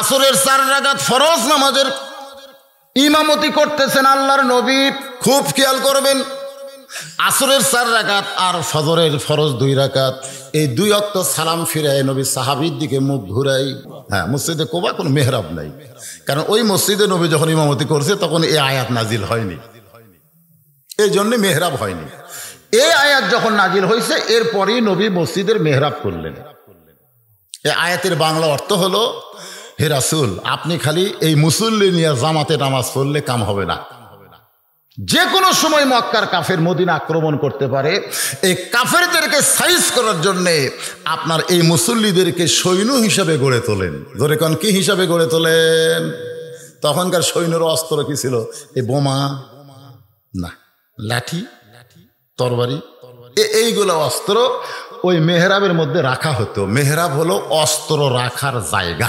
আসরের চার রাগাত ফরজ নামাজের ইমামতি করতেছেন আল্লাহর নবী খুব খেয়াল করবেন আসরের চার রাগাত আর ফজরের ফরজ দুই রাগাত এই দুই অক্ত সালাম ফিরায় নবী সাহাবির দিকে মুখ ঘুরাই হ্যাঁ মসজিদে কোবা কোনো মেহরাব নাই কারণ ওই মসজিদে নবী যখন ইমামতি করছে তখন এই আয়াত নাজিল হয়নি এই জন্যে মেহরাব হয়নি এই আয়াত যখন নাজিল হয়েছে এরপরই নবী মসজিদের মেহরাব করলেন এই আয়াতের বাংলা অর্থ হলো হে রাসুল আপনি খালি এই মুসল্লি নিয়ে জামাতে নামাজ পড়লে কাম হবে না যে কোনো সময় মক্কার কাফের মদিনা আক্রমণ করতে পারে এই কাফেরদেরকে সাইজ করার জন্যে আপনার এই মুসল্লিদেরকে সৈন্য হিসাবে গড়ে তোলেন ধরে কন কি হিসাবে গড়ে তোলেন তখনকার সৈন্যর অস্ত্র কি ছিল এ বোমা না লাঠি তরবারি এইগুলো অস্ত্র ওই মেহরাবের মধ্যে রাখা হতো মেহরাব হলো অস্ত্র রাখার জায়গা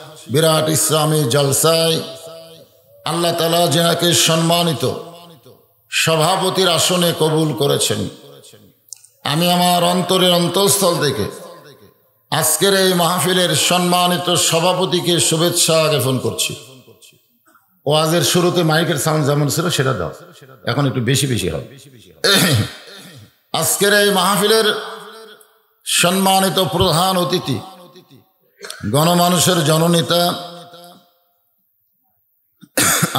বিরাট ইসলামী জলসায় আল্লাহ তালা জেনাকে সম্মানিত সভাপতির আসনে কবুল করেছেন আমি আমার অন্তরের অন্তঃস্থল থেকে আজকের এই মাহফিলের সম্মানিত সভাপতিকে শুভেচ্ছা জ্ঞাপন করছি ও আজের শুরুতে মাইকের সাউন্ড যেমন ছিল সেটা দাও এখন একটু বেশি বেশি হয় আজকের এই মাহফিলের সম্মানিত প্রধান অতিথি গণমানুষের জননেতা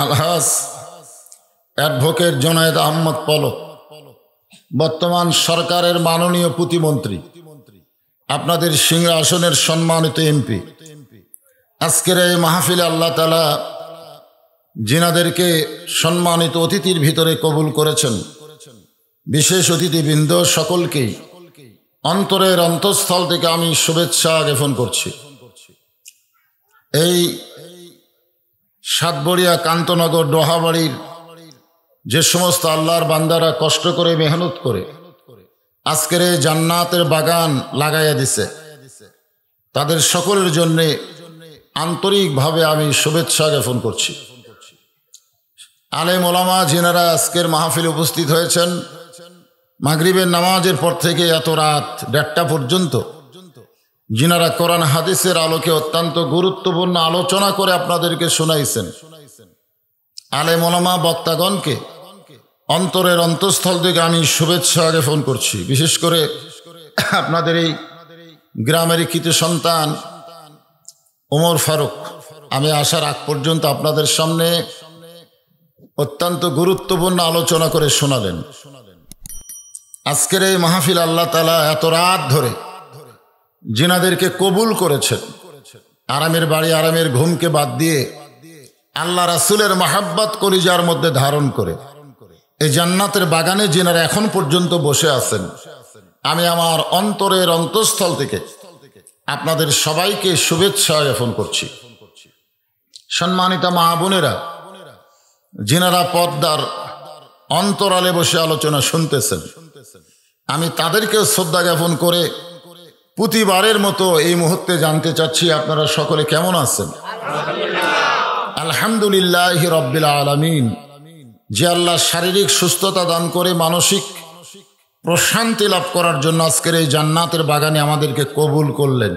আলহাস অ্যাডভোকেট জোনায়দ আহমদ পল বর্তমান সরকারের মাননীয় প্রতিমন্ত্রী আপনাদের সিংহাসনের সম্মানিত এমপি আজকের এই মাহফিল আল্লাহ তালা জিনাদেরকে সম্মানিত অতিথির ভিতরে কবুল করেছেন বিশেষ অতিথিবৃন্দ সকলকেই অন্তরের অন্তঃস্থল থেকে আমি শুভেচ্ছা জ্ঞাপন করছি এই সাতবড়িয়া কান্তনগর ডোহাবাড়ির যে সমস্ত আল্লাহর বান্দারা কষ্ট করে মেহনত করে আজকের এই জান্নাতের বাগান লাগাইয়া দিছে তাদের সকলের জন্যে আন্তরিকভাবে আমি শুভেচ্ছা জ্ঞাপন করছি আলেম ওলামা জিনারা আজকের মাহফিল উপস্থিত হয়েছেন মাগরিবের নামাজের পর থেকে এত রাত দেড়টা পর্যন্ত যিনারা কোরআন হাদিসের আলোকে অত্যন্ত গুরুত্বপূর্ণ আলোচনা করে আপনাদেরকে শোনাইছেন আলে মোলামা বক্তাগণকে অন্তরের অন্তঃস্থল থেকে আমি শুভেচ্ছা আগে ফোন করছি বিশেষ করে আপনাদের এই গ্রামের কৃত সন্তান ওমর ফারুক আমি আসার আগ পর্যন্ত আপনাদের সামনে অত্যন্ত গুরুত্বপূর্ণ আলোচনা করে শোনালেন আজকের এই মাহফিল আল্লাহ তালা এত রাত ধরে জিনাদেরকে কবুল করেছেন আরামের বাড়ি আরামের ঘুমকে বাদ দিয়ে আল্লাহ রাসুলের মাহাব্বাত কলিজার মধ্যে ধারণ করে এই জান্নাতের বাগানে জিনারা এখন পর্যন্ত বসে আছেন আমি আমার অন্তরের অন্তঃস্থল থেকে আপনাদের সবাইকে শুভেচ্ছা জ্ঞাপন করছি সম্মানিতা মা বোনেরা জিনারা পদ্মার অন্তরালে বসে আলোচনা শুনতেছেন আমি তাদেরকে শ্রদ্ধা জ্ঞাপন করে প্রতিবারের মতো এই মুহূর্তে জানতে চাচ্ছি আপনারা সকলে কেমন আছেন আলহামদুলিল্লাহ রব্বিল আলমিন যে আল্লাহ শারীরিক সুস্থতা দান করে মানসিক প্রশান্তি লাভ করার জন্য আজকের এই জান্নাতের বাগানে আমাদেরকে কবুল করলেন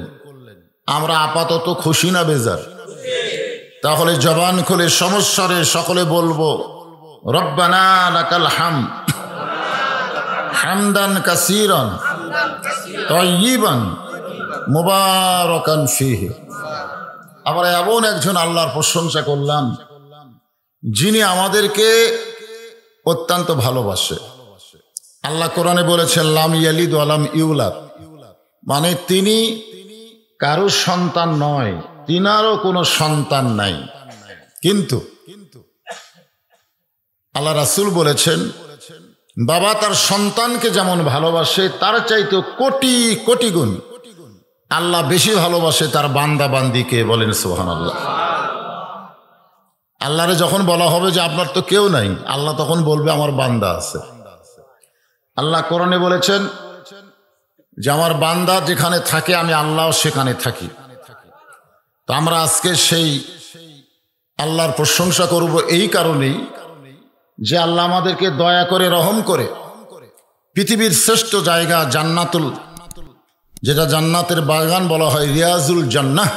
আমরা আপাতত খুশি না বেজার তাহলে জবান খুলে সমস্যারে সকলে বলবো রব্বানা লাকাল হাম হামদান কাসিরন তয়িবান মুবারকান ফিহি আবার এমন একজন আল্লাহর প্রশংসা করলাম যিনি আমাদেরকে অত্যন্ত ভালোবাসে আল্লাহ কোরআনে বলেছেন লাম ইয়ালিদ আলাম ইউলাদ মানে তিনি কারো সন্তান নয় তিনারও কোনো সন্তান নাই কিন্তু আল্লাহ রাসুল বলেছেন বাবা তার সন্তানকে যেমন ভালোবাসে তার চাইতে কোটি কোটি গুণ আল্লাহ বেশি ভালোবাসে তার বান্দা বান্দিকে বলেন সোহান আল্লাহ আল্লাহরে যখন বলা হবে যে আপনার তো কেউ নাই আল্লাহ তখন বলবে আমার বান্দা আছে আল্লাহ কোরআনে বলেছেন যে আমার বান্দা যেখানে থাকে আমি আল্লাহ সেখানে থাকি তো আমরা আজকে সেই আল্লাহর প্রশংসা করব এই কারণেই যে আল্লাহ আমাদেরকে দয়া করে রহম করে পৃথিবীর শ্রেষ্ঠ জায়গা জান্নাতুল যেটা জান্নাতের বাগান বলা হয় রিয়াজুল জান্নাহ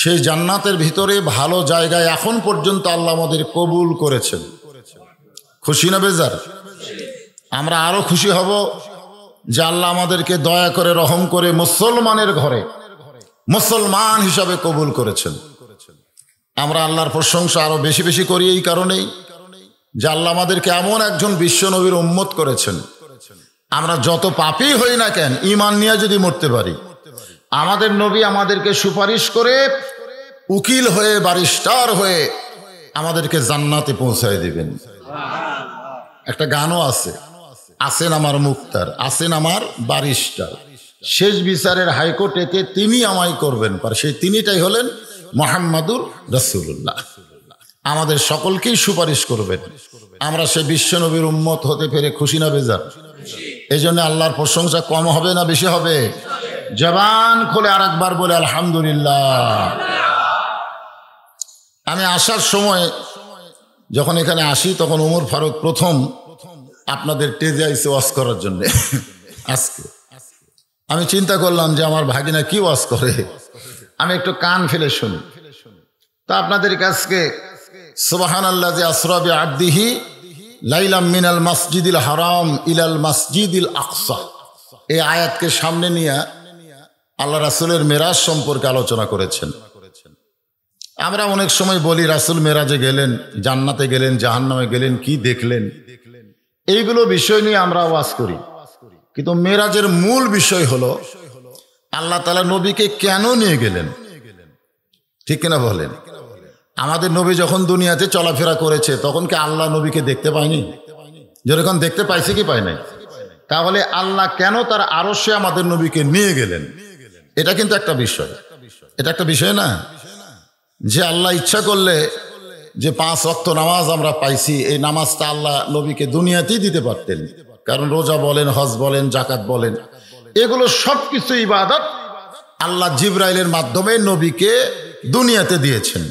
সেই জান্নাতের ভিতরে ভালো জায়গায় এখন পর্যন্ত আল্লাহ আমাদের কবুল করেছেন খুশি না বেজার আমরা আরও খুশি হব যে আল্লাহ আমাদেরকে দয়া করে রহম করে মুসলমানের ঘরে মুসলমান হিসাবে কবুল করেছেন আমরা আল্লাহর প্রশংসা আরও বেশি বেশি করি এই কারণেই যে আল্লাহ আমাদেরকে এমন একজন বিশ্বনবীর উম্মত করেছেন আমরা যত পাপই হই না কেন ইমান নিয়ে যদি মরতে পারি আমাদের নবী আমাদেরকে সুপারিশ করে উকিল হয়ে বারিস্টার হয়ে আমাদেরকে জান্নাতে পৌঁছায় দিবেন একটা গানও আছে আছেন আমার মুক্তার আছেন আমার বারিস্টার শেষ বিচারের হাইকোর্টেতে তিনি আমায় করবেন পার সেই তিনিটাই হলেন মোহাম্মদুর রসুল্লাহ আমাদের সকলকেই সুপারিশ করবেন আমরা সে বিশ্বনবীর উম্মত হতে পেরে খুশি না বেজার এই জন্য আল্লাহর প্রশংসা কম হবে না বেশি হবে জবান খুলে আর একবার বলে আলহামদুলিল্লাহ আমি আসার সময় যখন এখানে আসি তখন উমর ফারুক প্রথম আপনাদের টেজে আইসে ওয়াজ করার জন্য আজকে আমি চিন্তা করলাম যে আমার ভাগিনা কি ওয়াজ করে আমি একটু কান ফেলে শুনি তা আপনাদের কাছকে যে আব্দিহি লাইলাম মিনাল মসজিদুল হারাম ইলাল মসজিদুল আকসা এই আয়াতকে সামনে নিয়ে আল্লাহ রাসুলের মেরাজ সম্পর্কে আলোচনা করেছেন আমরা অনেক সময় বলি রাসুল মেরাজে গেলেন জান্নাতে গেলেন জাহান্নামে গেলেন কি দেখলেন এইগুলো বিষয় নিয়ে আমরা ওয়াজ করি কিন্তু মেরাজের মূল বিষয় হলো আল্লাহ তালা নবীকে কেন নিয়ে গেলেন ঠিক কিনা বলেন আমাদের নবী যখন দুনিয়াতে চলাফেরা করেছে তখন কি আল্লাহ নবীকে দেখতে পায়নি যেরকম দেখতে পাইছে কি পায় নাই তাহলে আল্লাহ কেন তার সে আমাদের নবীকে নিয়ে গেলেন এটা কিন্তু একটা বিষয় এটা একটা বিষয় না যে আল্লাহ ইচ্ছা করলে যে পাঁচ অক্ত নামাজ আমরা পাইছি এই নামাজটা আল্লাহ নবীকে দুনিয়াতেই দিতে পারতেন কারণ রোজা বলেন হজ বলেন জাকাত বলেন এগুলো সব কিছু ইবাদত আল্লাহ জিব্রাইলের মাধ্যমে নবীকে দুনিয়াতে দিয়েছেন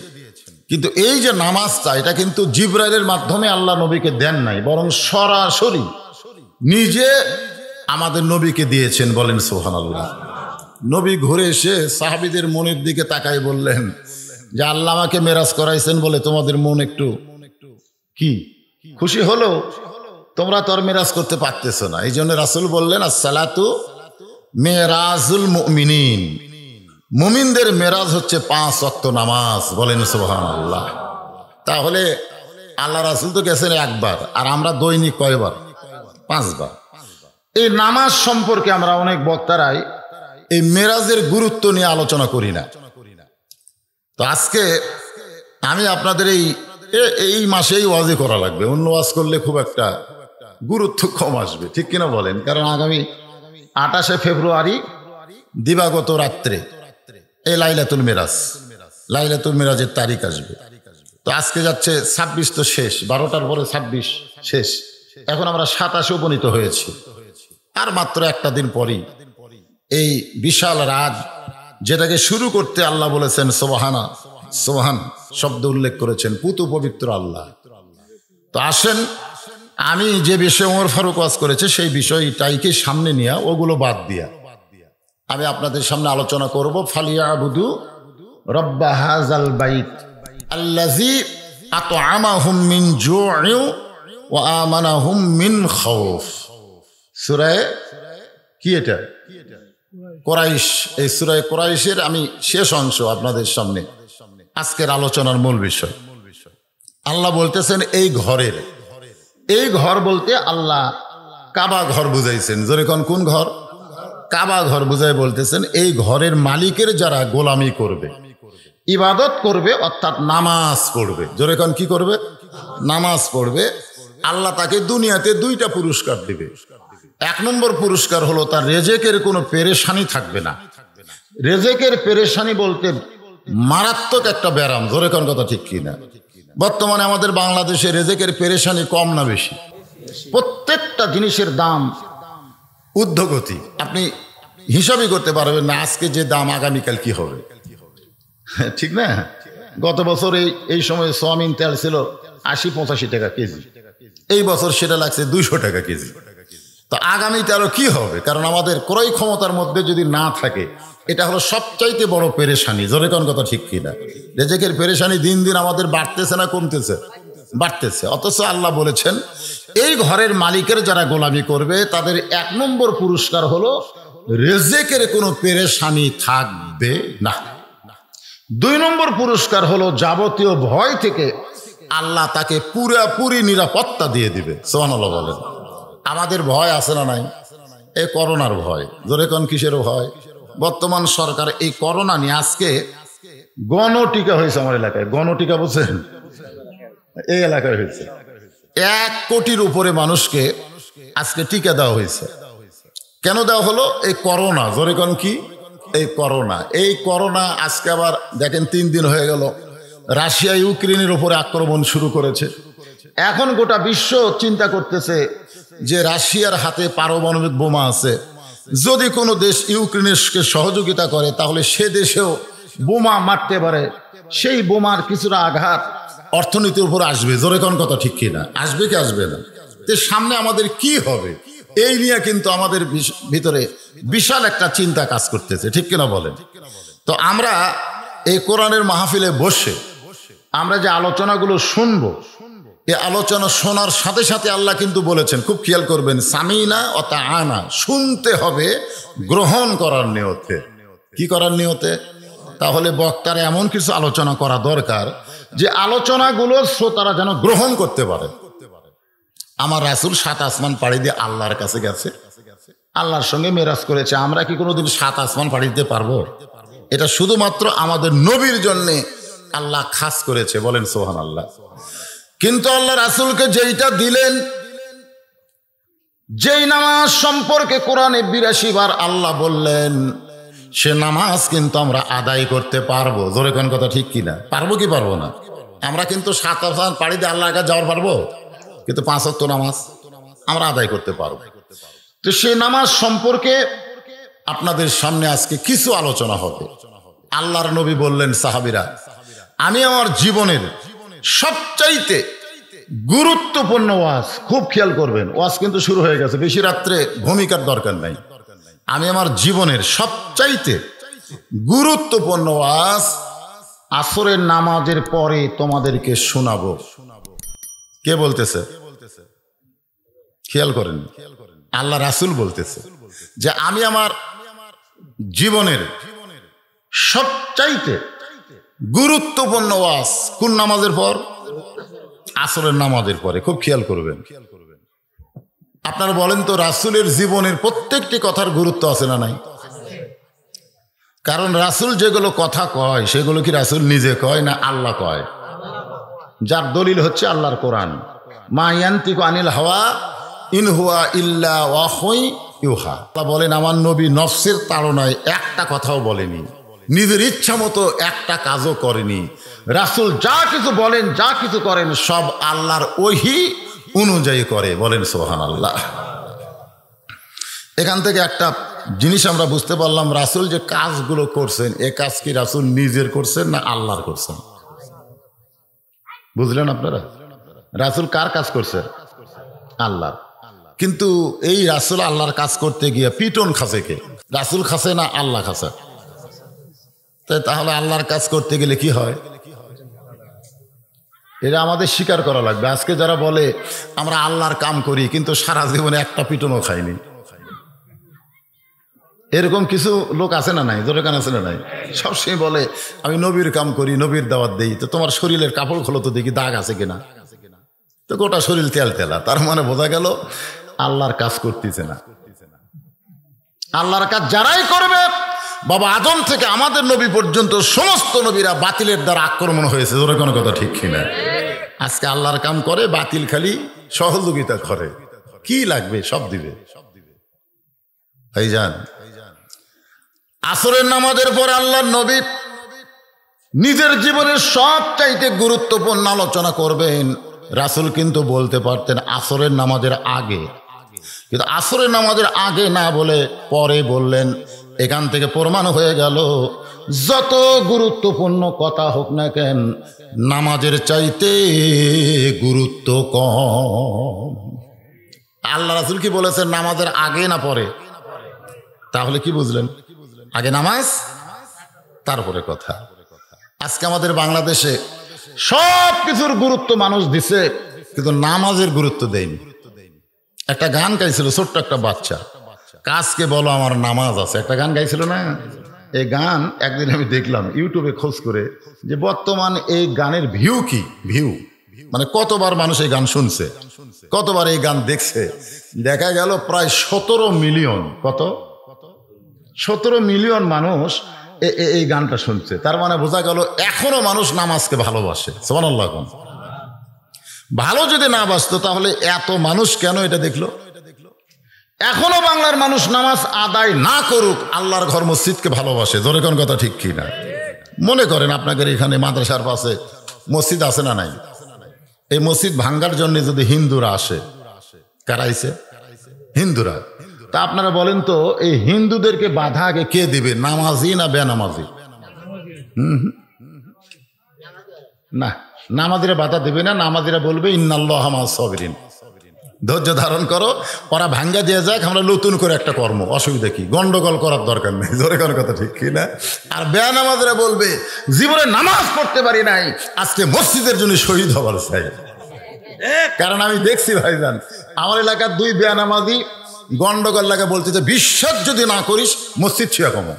কিন্তু এই যে নামাজটা এটা কিন্তু জিব্রাইলের মাধ্যমে আল্লাহ নবীকে দেন নাই বরং সরাসরি নিজে আমাদের নবীকে দিয়েছেন বলেন সোহান আল্লাহ নবী ঘুরে এসে সাহাবিদের মনের দিকে তাকাই বললেন যে আল্লাহ আমাকে মেরাজ করাইছেন বলে তোমাদের মন একটু কি খুশি হলো তোমরা তোর মেরাজ করতে পারতেছ না এই জন্য রাসুল বললেন আসসালাতু মেরাজুল মিনিন মুমিনদের মেরাজ হচ্ছে পাঁচ অক্ত নামাজ বলেন সোহান আল্লাহ তাহলে আল্লাহ রাসুল তো গেছেন একবার আর আমরা দৈনিক কয়বার পাঁচবার এই নামাজ সম্পর্কে আমরা অনেক বক্তারাই এই মেরাজের গুরুত্ব নিয়ে আলোচনা করি না তো আজকে আমি আপনাদের এই এই মাসেই ওয়াজই করা লাগবে অন্য ওয়াজ করলে খুব একটা গুরুত্ব কম আসবে ঠিক কিনা বলেন কারণ আগামী আটাশে ফেব্রুয়ারি দিবাগত রাত্রে এই লাইলাতুল মেরাজ লাইলাতুল মেরাজের তারিখ আসবে তো আজকে যাচ্ছে ছাব্বিশ তো শেষ বারোটার পরে ছাব্বিশ শেষ এখন আমরা সাতাশে উপনীত হয়েছি আর মাত্র একটা দিন পরই এই বিশাল রাজ যেটাকে শুরু করতে আল্লাহ বলেছেন সোহানা সোহান শব্দ উল্লেখ করেছেন পুতু পবিত্র আল্লাহ তো আসেন আমি যে বিষয়ে ওমর ফারুক ওয়াজ করেছে সেই বিষয়টাইকে সামনে নিয়ে ওগুলো বাদ দিয়া আমি আপনাদের সামনে আলোচনা করব ফালিয়া আবুদু রব্বা হাজাল বাইত আল্লাজি আত আমা হুম মিন জো ও আমানা হুম মিন খৌফ সুরায় কি এটা কোরাইশ এই সুরায় কোরাইশের আমি শেষ অংশ আপনাদের সামনে আজকের আলোচনার মূল বিষয় আল্লাহ বলতেছেন এই ঘরের এই ঘর বলতে আল্লাহ কাবা ঘর বুঝাইছেন যেরকম কোন ঘর কাবা ঘর বুঝায় বলতেছেন এই ঘরের মালিকের যারা গোলামি করবে ইবাদত করবে অর্থাৎ নামাজ পড়বে জোরেখন কি করবে নামাজ পড়বে আল্লাহ তাকে দুনিয়াতে দুইটা পুরস্কার দিবে এক নম্বর পুরস্কার হলো তার রেজেকের কোনো পেরেশানি থাকবে না রেজেকের পেরেশানি বলতে মারাত্মক একটা ব্যারাম জোরেখন কথা ঠিক কি না বর্তমানে আমাদের বাংলাদেশে রেজেকের পেরেশানি কম না বেশি প্রত্যেকটা জিনিসের দাম উদ্ধগতি আপনি হিসাবই করতে পারবেন না আজকে যে দাম আগামীকাল কি হবে ঠিক না গত বছর এই এই সময় সোয়াবিন তেল ছিল আশি পঁচাশি টাকা কেজি এই বছর সেটা লাগছে দুইশো টাকা কেজি তো আগামীতে তেল কি হবে কারণ আমাদের ক্রয় ক্ষমতার মধ্যে যদি না থাকে এটা হলো সবচাইতে বড় পেরেশানি জোরে কোন কথা ঠিক কিনা রেজেকের পেরেশানি দিন দিন আমাদের বাড়তেছে না কমতেছে বাড়তেছে অথচ আল্লাহ বলেছেন এই ঘরের মালিকের যারা গোলামি করবে তাদের এক নম্বর পুরস্কার হলো রেজেকের কোনো পেরেশানি থাকবে না দুই নম্বর পুরস্কার হলো যাবতীয় ভয় থেকে আল্লাহ তাকে পুরাপুরি নিরাপত্তা দিয়ে দিবে আল্লাহ বলেন আমাদের ভয় আছে না নাই এ করোনার ভয় ধরে কোন কিসের ভয় বর্তমান সরকার এই করোনা নিয়ে আজকে গণটিকা হয়েছে আমার এলাকায় গণটিকা বুঝছেন এই এলাকায় হয়েছে এক কোটির উপরে মানুষকে আজকে টিকা দেওয়া হয়েছে কেন দেওয়া হলো এই করোনা জরে কন কি এই করোনা এই করোনা আজকে আবার দেখেন তিন দিন হয়ে গেল রাশিয়া ইউক্রেনের উপরে আক্রমণ শুরু করেছে এখন গোটা বিশ্ব চিন্তা করতেছে যে রাশিয়ার হাতে পারমাণবিক বোমা আছে যদি কোনো দেশ ইউক্রেনকে সহযোগিতা করে তাহলে সে দেশেও বোমা মারতে পারে সেই বোমার কিছুটা আঘাত অর্থনীতির উপর আসবে জোরে কোন কথা ঠিক কিনা আসবে কি আসবে না তো সামনে আমাদের কি হবে এই নিয়ে কিন্তু আমাদের ভিতরে বিশাল একটা চিন্তা কাজ করতেছে ঠিক কিনা বলেন তো আমরা এই কোরআনের মাহফিলে বসে আমরা যে আলোচনাগুলো শুনবো এই আলোচনা শোনার সাথে সাথে আল্লাহ কিন্তু বলেছেন খুব খেয়াল করবেন সামিনা অতা আনা শুনতে হবে গ্রহণ করার নিয়তে কি করার নিয়তে তাহলে বক্তার এমন কিছু আলোচনা করা দরকার যে আলোচনাগুলো শ্রোতারা যেন গ্রহণ করতে পারে আমার রাসুল সাত আসমান পাড়ি দিয়ে আল্লাহর কাছে গেছে আল্লাহর সঙ্গে মেরাজ করেছে আমরা কি কোনোদিন সাত আসমান পাড়ি দিতে পারবো এটা শুধুমাত্র আমাদের নবীর জন্যে আল্লাহ খাস করেছে বলেন সোহান আল্লাহ কিন্তু আল্লাহ রাসুলকে যেইটা দিলেন যেই নামাজ সম্পর্কে কোরআনে বিরাশি বার আল্লাহ বললেন সে নামাজ কিন্তু আমরা আদায় করতে পারবো জোরে কোন কথা ঠিক কিনা পারবো কি পারবো না আমরা কিন্তু সাত আসান পাড়িতে আল্লাহ কাছে যাওয়ার পারবো কিন্তু পাঁচ অক্ট নামাজ আমরা আদায় করতে পারবো তো সে নামাজ সম্পর্কে আপনাদের সামনে আজকে কিছু আলোচনা হবে আল্লাহর নবী বললেন সাহাবিরা আমি আমার জীবনের সবচাইতে গুরুত্বপূর্ণ ওয়াজ খুব খেয়াল করবেন ওয়াজ কিন্তু শুরু হয়ে গেছে বেশি রাত্রে ভূমিকার দরকার নাই আমি আমার জীবনের সবচাইতে গুরুত্বপূর্ণ আজ আসরের নামাজের পরে তোমাদেরকে শোনাবো কে বলতেছে খেয়াল করেন আল্লাহ রাসুল বলতেছে যে আমি আমার জীবনের সবচাইতে গুরুত্বপূর্ণ ওয়াজ কোন নামাজের পর আসরের নামাজের পরে খুব খেয়াল করবেন খেয়াল আপনারা বলেন তো রাসুলের জীবনের প্রত্যেকটি কথার গুরুত্ব আছে না নাই কারণ রাসুল যেগুলো কথা কয় সেগুলো কি রাসুল নিজে কয় না আল্লাহ কয় যার দলিল হচ্ছে আল্লাহর কোরআন মা ইয়ান্তিক আনিল হাওয়া ইনহুয়া ইল্লা ওয়াহই ইউহা তা বলেন আমার নবী নফসের তাড়নায় একটা কথাও বলেনি নিজের ইচ্ছা মতো একটা কাজও করেনি রাসুল যা কিছু বলেন যা কিছু করেন সব আল্লাহর ওহি অনুযায়ী করে বলেন সোহান আল্লাহ এখান থেকে একটা জিনিস আমরা বুঝতে পারলাম রাসুল যে কাজগুলো করছেন এ কাজ কি রাসুল নিজের করছেন না আল্লাহর করছেন বুঝলেন আপনারা রাসুল কার কাজ করছে আল্লাহ কিন্তু এই রাসুল আল্লাহর কাজ করতে গিয়ে পিটন খাসে কে রাসুল খাসে না আল্লাহ খাসে তাহলে আল্লাহর কাজ করতে গেলে কি হয় এটা আমাদের স্বীকার করা লাগবে আজকে যারা বলে আমরা আল্লাহর কাম করি কিন্তু সারা জীবনে একটা পিটনও খাইনি এরকম কিছু লোক আছে না নাই দোকান আছে না নাই সবসময় বলে আমি নবীর কাম করি নবীর দাওয়াত দিই তো তোমার শরীরের কাপড় খোলো তো দেখি দাগ আছে কিনা তো গোটা শরীর তেল তেলা তার মানে বোঝা গেল আল্লাহর কাজ করতেছে না আল্লাহর কাজ যারাই করবে বাবা আদম থেকে আমাদের নবী পর্যন্ত সমস্ত নবীরা বাতিলের দ্বারা আক্রমণ হয়েছে ওরা কোনো কথা ঠিক কিনা আজকে আল্লাহর কাম করে বাতিল খালি সহযোগিতা করে কি লাগবে সব দিবে তাই যান আসরের নামাজের পর আল্লাহর নবী নিজের জীবনের সব চাইতে গুরুত্বপূর্ণ আলোচনা করবেন রাসুল কিন্তু বলতে পারতেন আসরের নামাজের আগে কিন্তু আসরের নামাজের আগে না বলে পরে বললেন এখান থেকে প্রমাণ হয়ে গেল যত গুরুত্বপূর্ণ কথা হোক না কেন নামাজের চাইতে গুরুত্ব কম আল্লাহ রাসুল কি বলেছেন নামাজের আগে না পরে তাহলে কি বুঝলেন আগে নামাজ তারপরে কথা আজকে আমাদের বাংলাদেশে সব কিছুর গুরুত্ব মানুষ দিছে কিন্তু নামাজের গুরুত্ব দেয়নি একটা গান গাইছিল ছোট্ট একটা বাচ্চা কাজকে বলো আমার নামাজ আছে একটা গান গাইছিল না এই গান একদিন আমি দেখলাম ইউটিউবে খোঁজ করে যে বর্তমান এই গানের ভিউ কি ভিউ মানে কতবার মানুষ এই গান শুনছে কতবার এই গান দেখছে দেখা গেল প্রায় সতেরো মিলিয়ন কত সতেরো মিলিয়ন মানুষ এই গানটা শুনছে তার মানে বোঝা গেল এখনো মানুষ নামাজকে ভালোবাসে সোমান ভালো যদি না বাসতো তাহলে এত মানুষ কেন এটা দেখলো এখনো বাংলার মানুষ নামাজ আদায় না করুক আল্লাহর ঘর মসজিদকে ভালোবাসে কোন কথা ঠিক কি না মনে করেন আপনাদের এখানে মাদ্রাসার পাশে মসজিদ আছে না নাই এই মসজিদ ভাঙ্গার জন্য যদি হিন্দুরা আসে কারাইছে হিন্দুরা তা আপনারা বলেন তো এই হিন্দুদেরকে বাধা আগে কে দিবে নামাজি না বেনামাজি না নামাজিরা বাধা দেবে না নামাজিরা বলবে ইন্নাল্লাহ সবরিন ধৈর্য ধারণ করো ওরা ভাঙ্গা দিয়ে যাক আমরা নতুন করে একটা কর্ম অসুবিধা কি গন্ডগোল করার দরকার নেই ধরে কোন কথা ঠিক কি না আর বেয়া নামাজরা বলবে জীবনে নামাজ পড়তে পারি নাই আজকে মসজিদের জন্য শহীদ হবার চাই কারণ আমি দেখছি ভাই যান আমার এলাকার দুই বেয়া নামাজি গন্ডগোল লাগা বলতে যে বিশ্বাস যদি না করিস মসজিদ ছিয়া কমো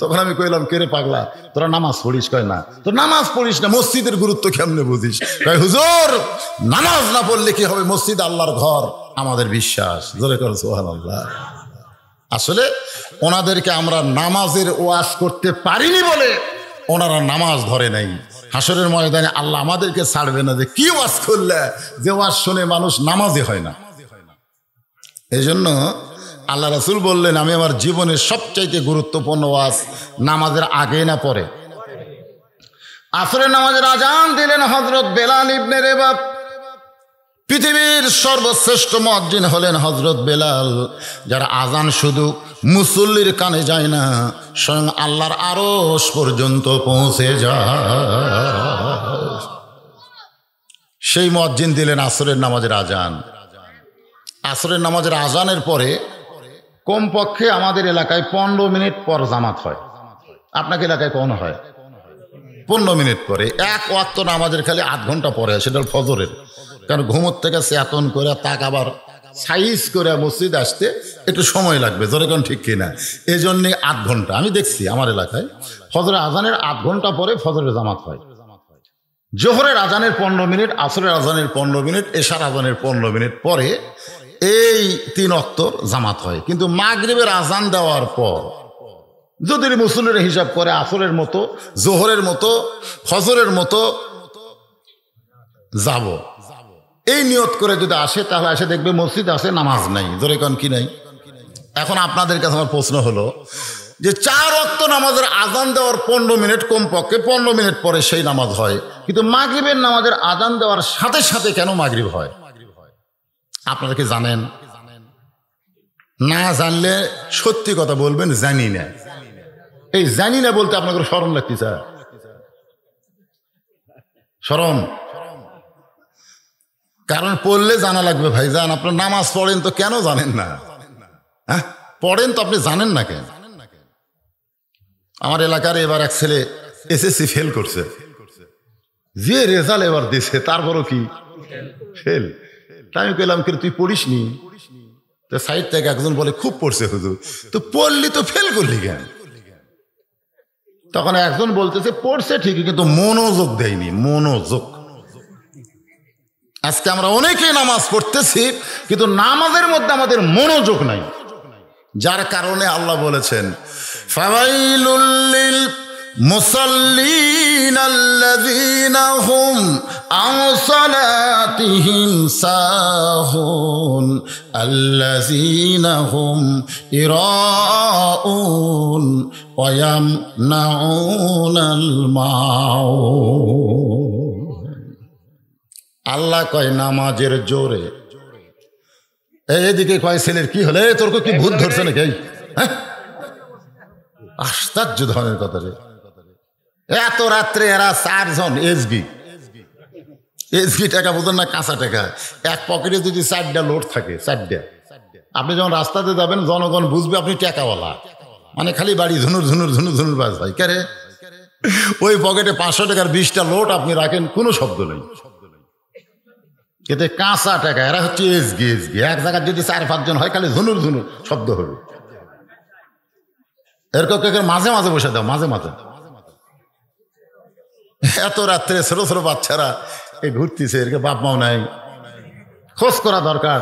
তখন আমি কইলাম কেরে পাগলা তোরা নামাজ পড়িস কয় না তো নামাজ পড়িস না মসজিদের গুরুত্ব কেমনে বুঝিস কয় হুজুর নামাজ না পড়লে কি হবে মসজিদ আল্লাহর ঘর আমাদের বিশ্বাস জোরে কর সোহান আল্লাহ আসলে ওনাদেরকে আমরা নামাজের ওয়াশ করতে পারিনি বলে ওনারা নামাজ ধরে নাই হাসরের ময়দানে আল্লাহ আমাদেরকে ছাড়বে না যে কি ওয়াজ করলে যে ওয়াজ শুনে মানুষ নামাজে হয় না এই জন্য আল্লাহ রসুল বললেন আমি আমার জীবনের সবচাইতে গুরুত্বপূর্ণ ওয়াজ নামাজের আগে না পরে আসরের নামাজের আজান দিলেন হজরত বেলাল ইবনের রেবাব পৃথিবীর সর্বশ্রেষ্ঠ মজ্জিন হলেন হজরত বেলাল যার আজান শুধু মুসল্লির কানে যায় না স্বয়ং আল্লাহর আরস পর্যন্ত পৌঁছে যায় সেই মজ্জিন দিলেন আসরের নামাজের আজান আসরের নামাজের আজানের পরে কমপক্ষে আমাদের এলাকায় পনেরো মিনিট পর জামাত হয় আপনাকে এলাকায় কখনো হয় পনেরো মিনিট পরে এক ওয়াক্ত নামাজের খালি আধ ঘন্টা পরে সেটা ফজরের কারণ ঘুমোর থেকে চেতন করে তাক আবার সাইজ করে মসজিদ আসতে একটু সময় লাগবে কোন ঠিক কিনা এই জন্যে আধ ঘন্টা আমি দেখছি আমার এলাকায় ফজরের আজানের আধ ঘন্টা পরে ফজরের জামাত হয় জোহরের আজানের পনেরো মিনিট আসরের আজানের পনেরো মিনিট এশার আজানের পনেরো মিনিট পরে এই তিন অক্তর জামাত হয় কিন্তু মাগরীবের আজান দেওয়ার পর যদি মুসলিমের হিসাব করে আসরের মতো জোহরের মতো ফজরের মতো যাব এই নিয়ত করে যদি আসে তাহলে আসে দেখবে মসজিদ আসে নামাজ নাই জোরে কন কি নাই এখন আপনাদের কাছে আমার প্রশ্ন হলো যে চার অক্ত নামাজের আজান দেওয়ার পনেরো মিনিট কমপক্ষে পনেরো মিনিট পরে সেই নামাজ হয় কিন্তু মাগরীবের নামাজের আজান দেওয়ার সাথে সাথে কেন মাগরীব হয় আপনারা কি জানেন না জানলে সত্যি কথা বলবেন জানি না এই জানি না বলতে আপনাদের স্মরণ লাগতে স্যার স্মরণ কারণ পড়লে জানা লাগবে ভাই যান আপনার নামাজ পড়েন তো কেন জানেন না হ্যাঁ পড়েন তো আপনি জানেন না কেন আমার এলাকার এবার এক ছেলে এসএসসি ফেল করছে যে রেজাল্ট এবার দিছে তারপরও কি ফেল আমি কইলাম কিন্তু তুই পড়িস নি সাইড থেকে একজন বলে খুব পড়ছে হুজুর তো পড়লি তো ফেল করলি কেন তখন একজন বলতেছে পড়ছে ঠিকই কিন্তু মনোযোগ দেয়নি মনোযোগ আজকে আমরা অনেকে নামাজ পড়তেছি কিন্তু নামাজের মধ্যে আমাদের মনোযোগ নাই যার কারণে আল্লাহ বলেছেন ফাওয়াইলুল মুসল্লিন হুম আসালাতিহিম সাহুন আল্লাযীন হুম ইরাউন ওয়া ইয়ামনাউনাল আল্লাহ কয় নামাজের জোরে এইদিকে কয় ছেলের কি হলে তোর কি ভূত ধরছে নাকি হ্যাঁ আশ্চর্য ধরনের কথা রে এত রাত্রে এরা চারজন এসবি এসবি টাকা বোঝেন না কাঁচা টাকা এক পকেটে যদি চারটা লোড থাকে চারটা আপনি যখন রাস্তাতে যাবেন জনগণ বুঝবে আপনি টাকাওয়ালা মানে খালি বাড়ি ধুনুর ধুনুর ধুনুর ধুনুর বাজ ভাই কে ওই পকেটে পাঁচশো টাকার বিশটা লোট আপনি রাখেন কোনো শব্দ নেই এতে কাঁচা টাকা এরা হচ্ছে এসগি এসগি এক জায়গার যদি চার পাঁচজন হয় খালি ধুনুর ধুনুর শব্দ হবে এরকম মাঝে মাঝে বসে দাও মাঝে মাঝে এত রাত্রে ছোট ছোট বাচ্চারা এই ঘুরতেছে এর বাপ মাও নাই খোঁজ করা দরকার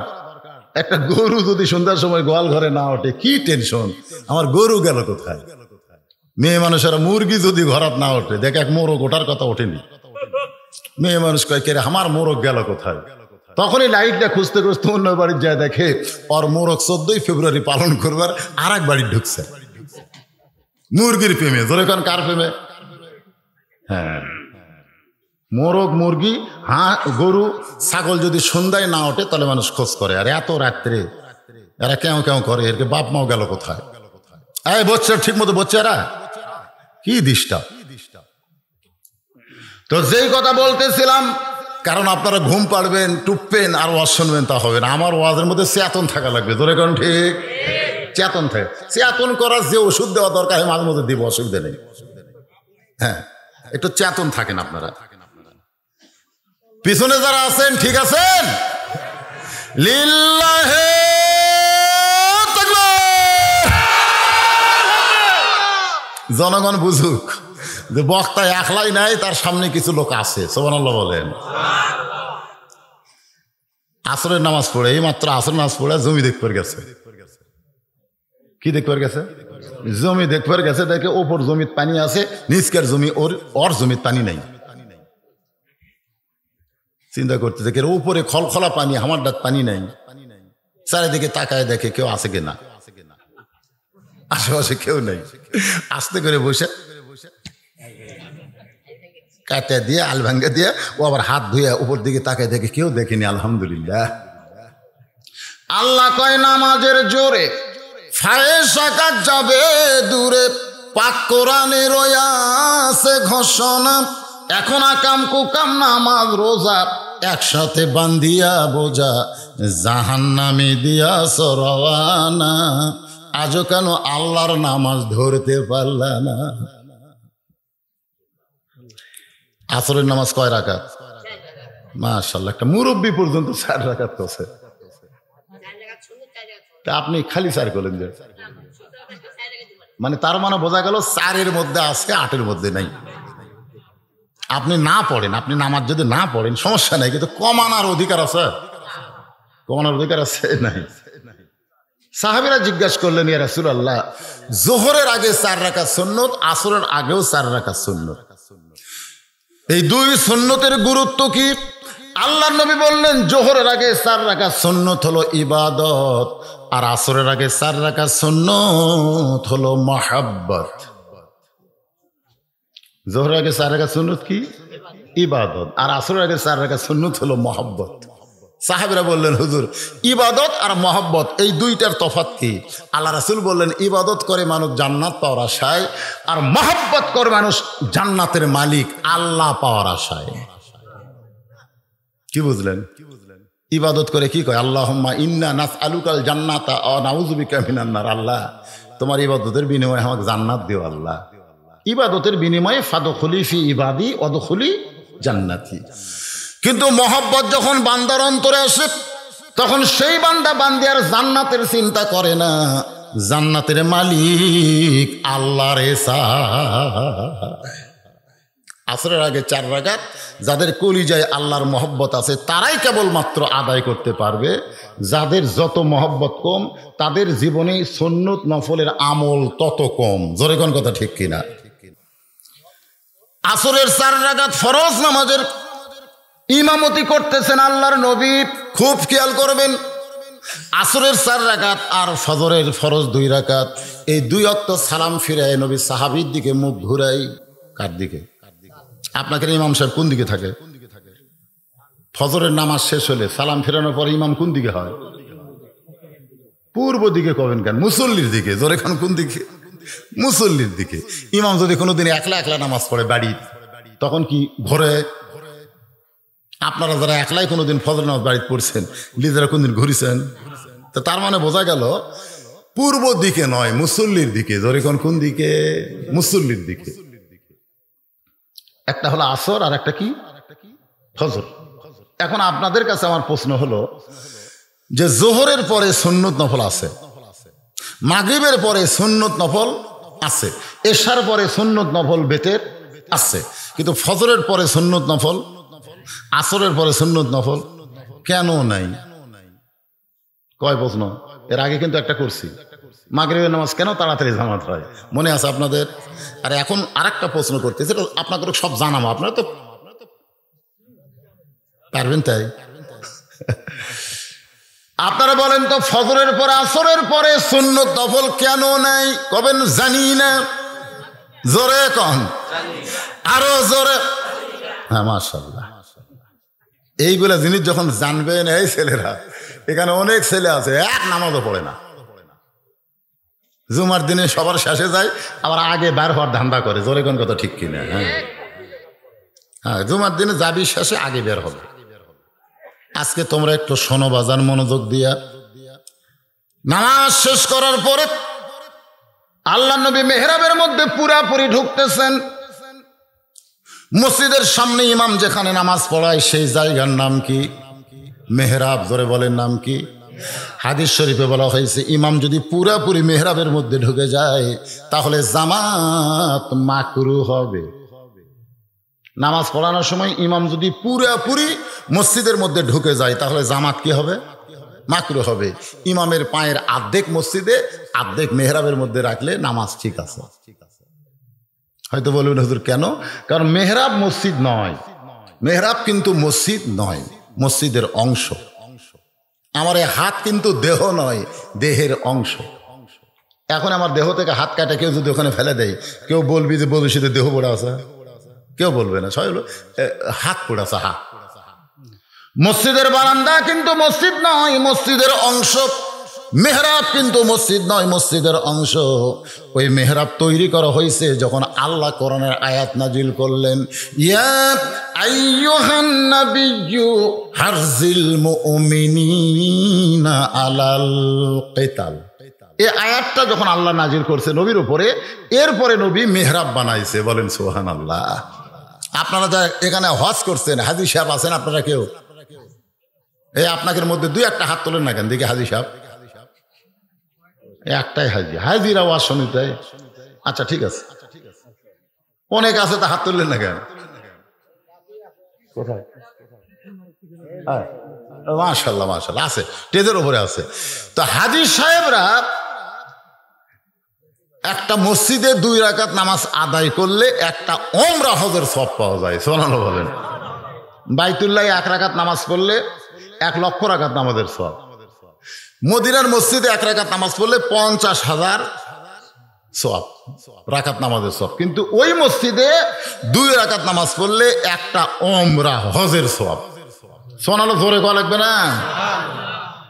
একটা গরু যদি সন্ধ্যার সময় গোয়াল ঘরে না ওঠে কি টেনশন আমার গরু গেল কোথায় মেয়ে মানুষেরা মুরগি যদি ঘরাত না ওঠে দেখ এক মোরগ ওঠার কথা ওঠেনি মেয়ে মানুষ কয় কে আমার মোরগ গেল কোথায় তখনই লাইটটা খুঁজতে খুঁজতে অন্য বাড়ির যায় দেখে ওর মোরগ চোদ্দই ফেব্রুয়ারি পালন করবার আর এক বাড়ি ঢুকছে মুরগির প্রেমে ধরে কার প্রেমে হ্যাঁ মোরগ মুরগি হাঁ গরু ছাগল যদি সন্ধ্যায় না ওঠে তাহলে মানুষ খোঁজ করে আর এত রাত্রে এরা কেউ কেউ করে এরকে বাপ মাও গেল কোথায় এই বচ্ছে ঠিক মতো বচ্ছে এরা কি দৃষ্টা তো যেই কথা বলতেছিলাম কারণ আপনারা ঘুম পাড়বেন টুপবেন আর ওয়াজ শুনবেন তা হবে না আমার ওয়াজের মধ্যে চেতন থাকা লাগবে ধরে কারণ ঠিক চেতন থাকে চেতন করার যে ওষুধ দেওয়া দরকার মাঝে মধ্যে দিব অসুবিধা নেই হ্যাঁ একটু চেতন থাকেন আপনারা পিছনে যারা আছেন ঠিক আছেন লিল্লাহে জনগণ বুঝুক যে বক্তা একলাই নাই তার সামনে কিছু লোক আছে সোমানাল্লাহ বলেন আসরের নামাজ পড়ে এই মাত্র আসরের নামাজ পড়ে জমি দেখবার গেছে কি দেখবার গেছে জমি দেখবার গেছে দেখে ওপর জমিত পানি আছে নিচকার জমি ওর ওর জমিত পানি নাই চিন্তা করতে দেখে উপরে খলখলা পানি আমার ডাত পানি নাই চারিদিকে তাকায় দেখে কেউ আছে কিনা আশেপাশে কেউ নেই আস্তে করে বসে কাটা দিয়ে আল ভাঙ্গা দিয়ে ও আবার হাত ধুয়ে উপর দিকে তাকায় দেখে কেউ দেখেনি আলহামদুলিল্লাহ আল্লাহ কয় নামাজের জোরে ফায়েশাকাত যাবে দূরে পাক কোরআনে রয়াছে ঘোষণা এখন আকাম কুকাম নামাজ রোজা একসাথে বান্ধিয়া বোঝা জাহান নামে দিয়া সরওয়ানা আজও কেন আল্লাহর নামাজ ধরতে পারলা না আসরের নামাজ কয় রাখাত মাশাল্লাহ একটা মুরব্বী পর্যন্ত চার রাখাত আছে তা আপনি খালি স্যার করলেন যে মানে তার মানে বোঝা গেল চারের মধ্যে আছে আটের মধ্যে নাই আপনি না পড়েন আপনি নামাজ যদি না পড়েন সমস্যা নাই কিন্তু কমানোর অধিকার আছে কমানোর অধিকার আছে নাই সাহাবিরা জিজ্ঞাসা করলেন ইয়া রাসুল আল্লাহ জোহরের আগে চার রাখা সন্ন্যত আসরের আগেও চার রাখা সন্ন্যত এই দুই সন্ন্যতের গুরুত্ব কি আল্লাহ নবী বললেন জোহরের আগে চার রাখা সন্ন্যত হলো ইবাদত আর আসরের আগে চার রাখা সন্ন হলো মহাব্বত জোহর আগে চার রাখা সন্ন্যত কি ইবাদত আর আসরের আগে চার রাখা সন্ন্যত হলো মহাব্বত সাহাবিরা বললেন হুজুর ইবাদত আর মহাব্বত এই দুইটার তফাত কি আল্লাহ রাসুল বললেন ইবাদত করে মানুষ জান্নাত পাওয়ার আশায় আর মহাব্বত করে মানুষ জান্নাতের মালিক আল্লাহ পাওয়ার আশায় কি বুঝলেন ইবাদত করে কি কয় আল্লাহ ইন্না নাস আলুকাল জান্নাতা অ নাউজুবিকা মিনান্নার আল্লাহ তোমার ইবাদতের বিনিময়ে আমাকে জান্নাত দিও আল্লাহ ইবাদতের বিনিময়ে ফাদখলি ফি ইবাদি অদখলি জান্নাতি কিন্তু মহব্বত যখন বান্দার অন্তরে আসে তখন সেই বান্দা বান্দি আর জান্নাতের চিন্তা করে না জান্নাতের মালিক আল্লাহ রে সা আসরের আগে চার রাগাত যাদের কলিজায় আল্লাহর মহব্বত আছে তারাই কেবলমাত্র আদায় করতে পারবে যাদের যত মহব্বত কম তাদের জীবনে সন্ন্যত নফলের আমল তত কম জোরে কোন কথা ঠিক কিনা আসরের চার রাগাত ফরজ নামাজের ইমামতি করতেছেন আল্লাহর নবী খুব খেয়াল করবেন আসরের চার রাগাত আর ফজরের ফরজ দুই রাকাত এই দুই অক্ত সালাম ফিরায় নবী সাহাবির দিকে মুখ ঘুরাই কার দিকে আপনাদের ইমাম সাহেব কোন দিকে থাকে ফজরের নামাজ শেষ হলে সালাম ফেরানোর পরে ইমাম কোন দিকে হয় পূর্ব দিকে কবেন কেন মুসল্লির দিকে জোরে খান কোন দিকে মুসল্লির দিকে ইমাম যদি কোনোদিন একলা একলা নামাজ পড়ে বাড়ি তখন কি ঘরে আপনারা যারা একলাই কোনোদিন ফজর নামাজ বাড়িতে পড়ছেন লিজারা কোনদিন ঘুরেছেন তো তার মানে বোঝা গেল পূর্ব দিকে নয় মুসল্লির দিকে জোরে কোন দিকে মুসল্লির দিকে একটা হলো আসর আর একটা কি ফজর এখন আপনাদের কাছে আমার প্রশ্ন হলো যে জোহরের পরে সুন্নত নফল আছে মাগরিবের পরে সুন্নত নফল আছে এশার পরে সুন্নত নফল বেতের আছে কিন্তু ফজরের পরে সুন্নত নফল আসরের পরে সুন্নত নফল কেন নাই কয় প্রশ্ন এর আগে কিন্তু একটা করছি মাগরীবের নামাজ কেন তাড়াতাড়ি জামাত হয় মনে আছে আপনাদের আর এখন আরেকটা প্রশ্ন করতে সেটা আপনাকে সব জানাবো আপনারা তো পারবেন তাই আপনারা বলেন তো ফজরের পরে আসরের পরে শূন্য দফল কেন নাই কবেন জানি না জোরে কন আরো জোরে হ্যাঁ মার্শাল্লাহ এইগুলা জিনিস যখন জানবেন এই ছেলেরা এখানে অনেক ছেলে আছে এক নামাজও পড়ে না জুমার দিনে সবার শেষে যায় আবার আগে বার হওয়ার ধান্দা করে জোরে কোন কথা ঠিক কিনা হ্যাঁ হ্যাঁ জুমার দিনে যাবি শেষে আগে বের হবে আজকে তোমরা একটু শোনো বাজার মনোযোগ দিয়া নামাজ শেষ করার পরে আল্লাহ নবী মেহরাবের মধ্যে পুরাপুরি ঢুকতেছেন মসজিদের সামনে ইমাম যেখানে নামাজ পড়ায় সেই জায়গার নাম কি মেহরাব ধরে বলেন নাম কি হাদিস শরীফে বলা হয়েছে ইমাম যদি পুরাপুরি মেহরাবের মধ্যে ঢুকে যায় তাহলে জামাত মাকরু হবে নামাজ পড়ানোর সময় ইমাম যদি পুরাপুরি মসজিদের মধ্যে ঢুকে যায় তাহলে জামাত কি হবে মাকরু হবে ইমামের পায়ের আর্ধেক মসজিদে আর্ধেক মেহরাবের মধ্যে রাখলে নামাজ ঠিক আছে হয়তো বলবেন হুজুর কেন কারণ মেহরাব মসজিদ নয় মেহরাব কিন্তু মসজিদ নয় মসজিদের অংশ আমার এই হাত কিন্তু দেহ নয় দেহের অংশ এখন আমার দেহ থেকে হাত কাটা কেউ যদি ওখানে ফেলে দেয় কেউ বলবি যে বলবি সেটা দেহ পোড়া আছে কেউ বলবে না সবাই হাত পোড়া আছে হাত মসজিদের বারান্দা কিন্তু মসজিদ নয় মসজিদের অংশ মেহরাব কিন্তু মসজিদ নয় মসজিদের অংশ ওই মেহরাব তৈরি করা হয়েছে যখন আল্লাহ কোরআনের আয়াত নাজিল করলেন এ আয়াতটা যখন আল্লাহ নাজির করছে নবীর উপরে এরপরে নবী মেহরাব বানাইছে বলেন সোহান আল্লাহ আপনারা যা এখানে হজ করছেন হাজির সাহেব আছেন আপনারা কেউ এই আপনাদের মধ্যে দুই একটা হাত তোলেন না কেন দেখি হাজির সাহেব একটাই হাজি হাজিরা ওয়াজ শুনি তাই আচ্ছা ঠিক আছে অনেক আছে তা হাত তুললেন না কেন কোথায় হ্যাঁ। মাশাল্লাহ মাশাল্লাহ আছে টেজের ওপরে আছে তো হাজির সাহেবরা একটা মসজিদে দুই রাকাত নামাজ আদায় করলে একটা ওমরা হজের সব পাওয়া যায় সোনানো বলেন বাইতুল্লাহ এক রাকাত নামাজ পড়লে এক লক্ষ রাকাত নামাজের সব মদিনার মসজিদে এক রাকাত নামাজ পড়লে পঞ্চাশ হাজার সব রাকাত নামাজের সব কিন্তু ওই মসজিদে দুই রাকাত নামাজ পড়লে একটা অমরা হজের সব সোনালো ধরে কয়া লাগবে না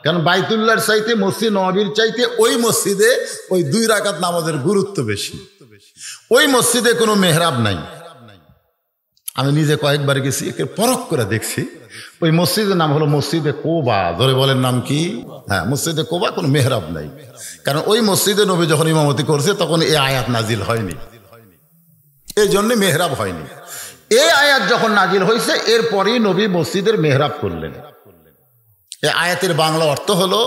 কারণ বাইতুল্লার চাইতে মসজিদ নবীর চাইতে ওই মসজিদে ওই দুই রাকাত নামাজের গুরুত্ব বেশি ওই মসজিদে কোনো মেহরাব নাই আমি নিজে কয়েকবার গেছি একে পরখ করে দেখছি ওই মসজিদের নাম হলো মসজিদে কোবা ধরে বলেন নাম কি হ্যাঁ মসজিদে কোবা কোনো মেহরাব নাই কারণ ওই মসজিদে নবী যখন ইমামতি করছে তখন এ আয়াত নাজিল হয়নি এই জন্য মেহরাব হয়নি এই আয়াত যখন নাজিল হয়েছে এরপরই নবী মসজিদের মেহরাব করলেন এই আয়াতের বাংলা অর্থ হলো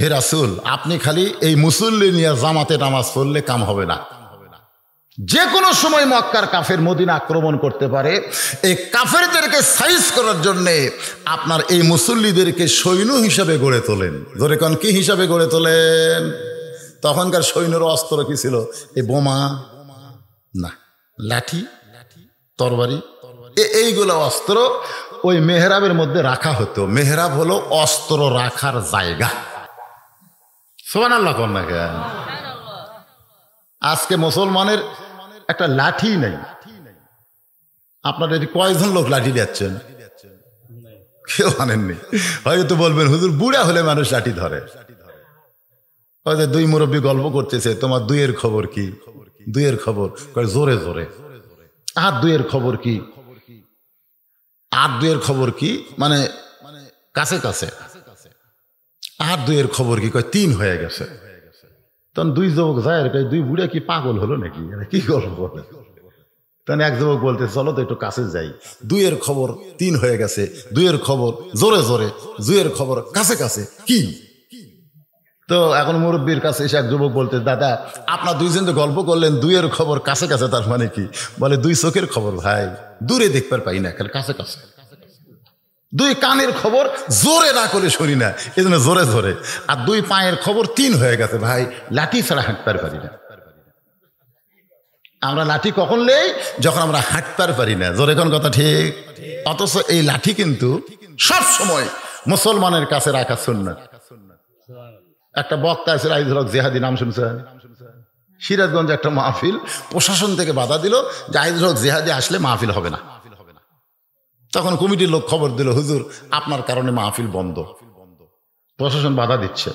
হে রাসুল আপনি খালি এই মুসল্লি নিয়ে জামাতে নামাজ পড়লে কাম হবে না যে কোনো সময় মক্কার কাফের মদিনা আক্রমণ করতে পারে এই কাফেরদেরকে সাইজ করার জন্যে আপনার এই মুসল্লিদেরকে সৈন্য হিসাবে গড়ে তোলেন ধরে কন কি হিসাবে গড়ে তোলেন তখনকার সৈন্যর অস্ত্র কি ছিল এই বোমা না লাঠি তরবারি এইগুলো অস্ত্র ওই মেহরাবের মধ্যে রাখা হতো মেহরাব হলো অস্ত্র রাখার জায়গা সোমান আল্লাহ কেন আজকে মুসলমানের একটা লাঠি নেই আপনার কয়জন লোক লাঠি দিচ্ছেন কেউ আনেননি হয়তো বলবেন হুজুর বুড়া হলে মানুষ লাঠি ধরে হয়তো দুই মুরব্বী গল্প করতেছে তোমার দুইয়ের খবর কি দুইয়ের খবর জোরে জোরে আর দুইয়ের খবর কি আর দুইয়ের খবর কি মানে কাছে কাছে আর দুইয়ের খবর কি কয় তিন হয়ে গেছে তখন দুই যুবক যায় আর দুই বুড়ে কি পাগল হলো নাকি কি গল্প তখন এক যুবক বলতে চলো তো একটু কাছে যাই দুইয়ের খবর তিন হয়ে গেছে দুইয়ের খবর জোরে জোরে দুইয়ের খবর কাছে কাছে কি তো এখন মুরব্বীর কাছে এসে এক যুবক বলতে দাদা আপনার দুইজন তো গল্প করলেন দুইয়ের খবর কাছে কাছে তার মানে কি বলে দুই চোখের খবর ভাই দূরে দেখবার পাই না কাছে কাছে দুই কানের খবর জোরে না করে শুনি না এই জন্য জোরে জোরে আর দুই পায়ের খবর তিন হয়ে গেছে ভাই লাঠি ছাড়া হাঁটতে পারি না আমরা লাঠি কখন নেই যখন আমরা হাঁটতে পারি না জোরে কোন কথা ঠিক অথচ এই লাঠি কিন্তু সব সময় মুসলমানের কাছে রাখা শুননা একটা বক্তা আছে ধরক জেহাদি নাম শুনছেন সিরাজগঞ্জ একটা মাহফিল প্রশাসন থেকে বাধা দিল যে আইজুল জেহাদি আসলে মাহফিল হবে না তখন কমিটির লোক খবর দিল হুজুর আপনার কারণে মাহফিল বন্ধ প্রশাসন বাধা দিচ্ছে